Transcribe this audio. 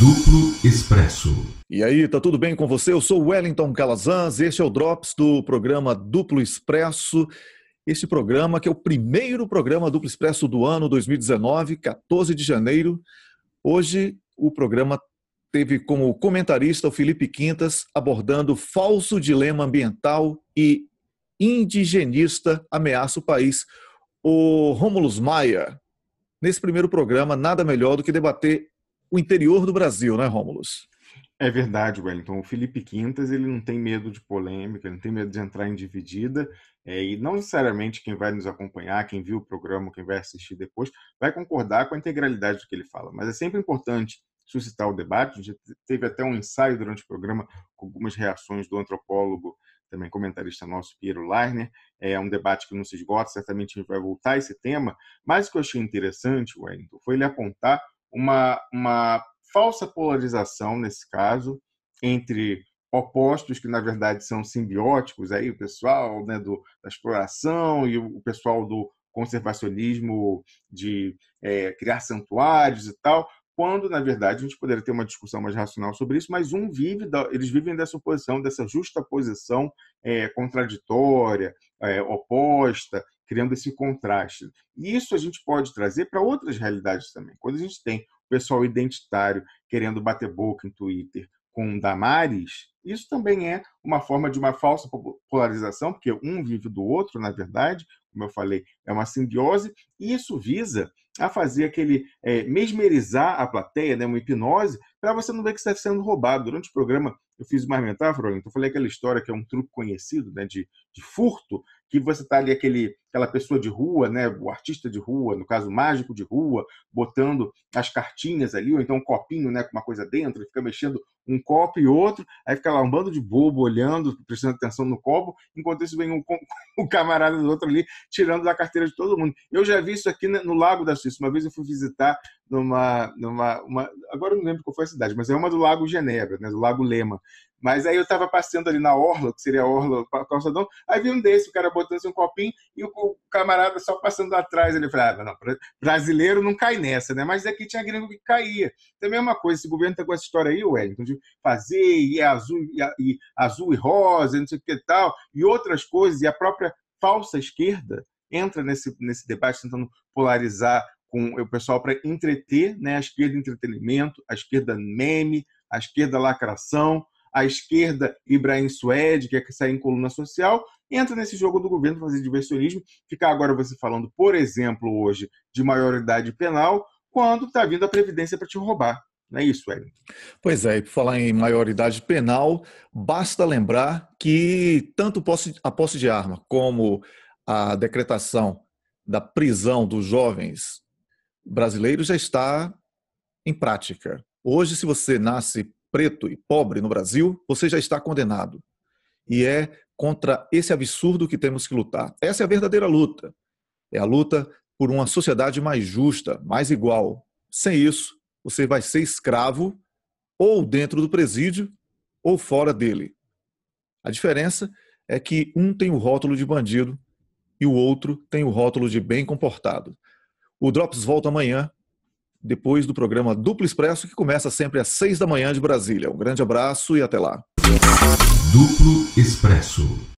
Duplo Expresso. E aí, tá tudo bem com você? Eu sou Wellington Calazans, este é o Drops do programa Duplo Expresso. Este programa que é o primeiro programa Duplo Expresso do ano 2019, 14 de janeiro. Hoje o programa teve como comentarista o Felipe Quintas abordando falso dilema ambiental e indigenista ameaça o país. O Rômulo Maia, Nesse primeiro programa, nada melhor do que debater o interior do Brasil, né, Rômulus? É verdade, Wellington. O Felipe Quintas ele não tem medo de polêmica, ele não tem medo de entrar em dividida. É, e não necessariamente quem vai nos acompanhar, quem viu o programa, quem vai assistir depois, vai concordar com a integralidade do que ele fala. Mas é sempre importante suscitar o debate. A gente teve até um ensaio durante o programa com algumas reações do antropólogo, também comentarista nosso, Piero Leiner. É um debate que não se esgota, certamente a gente vai voltar a esse tema. Mas o que eu achei interessante, Wellington, foi ele apontar uma, uma falsa polarização, nesse caso, entre opostos que na verdade são simbióticos aí o pessoal né, do, da exploração e o pessoal do conservacionismo de é, criar santuários e tal quando na verdade a gente poderia ter uma discussão mais racional sobre isso mas um vive da, eles vivem dessa oposição dessa justa posição é, contraditória é, oposta criando esse contraste. E isso a gente pode trazer para outras realidades também. Quando a gente tem o pessoal identitário querendo bater boca em Twitter com Damares, isso também é uma forma de uma falsa polarização, porque um vive do outro, na verdade, como eu falei, é uma simbiose, e isso visa a fazer aquele é, mesmerizar a plateia, né, uma hipnose, para você não ver que está sendo roubado. Durante o programa, eu fiz uma metáfora, então eu falei aquela história que é um truque conhecido né, de, de furto, que você está ali aquele, aquela pessoa de rua, né, o artista de rua, no caso mágico de rua, botando as cartinhas ali, ou então um copinho né, com uma coisa dentro, fica mexendo um copo e outro, aí fica lá lá, um bando de bobo olhando, prestando atenção no copo, enquanto isso vem um, um camarada do outro ali tirando da carteira de todo mundo. Eu já vi isso aqui né, no Lago da Suíça. Uma vez eu fui visitar numa, numa uma, agora não lembro qual foi a cidade, mas é uma do Lago Genebra, né, do Lago Lema. Mas aí eu estava passeando ali na orla, que seria a orla calçadão, aí vi um desse, o cara botando assim, um copinho e o, camarada só passando atrás. Ele falava, ah, não, brasileiro não cai nessa, né? Mas aqui tinha gringo que caía. Também é uma coisa, esse governo tá com essa história aí, Wellington, de fazer e é azul e, e azul e rosa, não sei o que tal, e outras coisas, e a própria falsa esquerda entra nesse, nesse debate tentando polarizar com o pessoal para entreter, né? A esquerda entretenimento, a esquerda meme, a esquerda lacração, a esquerda Ibrahim Suede, que é que sai em coluna social, entra nesse jogo do governo fazer diversionismo, ficar agora você falando, por exemplo, hoje, de maioridade penal, quando está vindo a Previdência para te roubar. Não é isso, Wellington? Pois é, e por falar em maioridade penal, basta lembrar que tanto a posse de arma como a decretação da prisão dos jovens brasileiro já está em prática. Hoje, se você nasce preto e pobre no Brasil, você já está condenado. E é contra esse absurdo que temos que lutar. Essa é a verdadeira luta. É a luta por uma sociedade mais justa, mais igual. Sem isso, você vai ser escravo ou dentro do presídio ou fora dele. A diferença é que um tem o rótulo de bandido e o outro tem o rótulo de bem comportado. O Drops volta amanhã, depois do programa Duplo Expresso, que começa sempre às seis da manhã de Brasília. Um grande abraço e até lá. Duplo Expresso.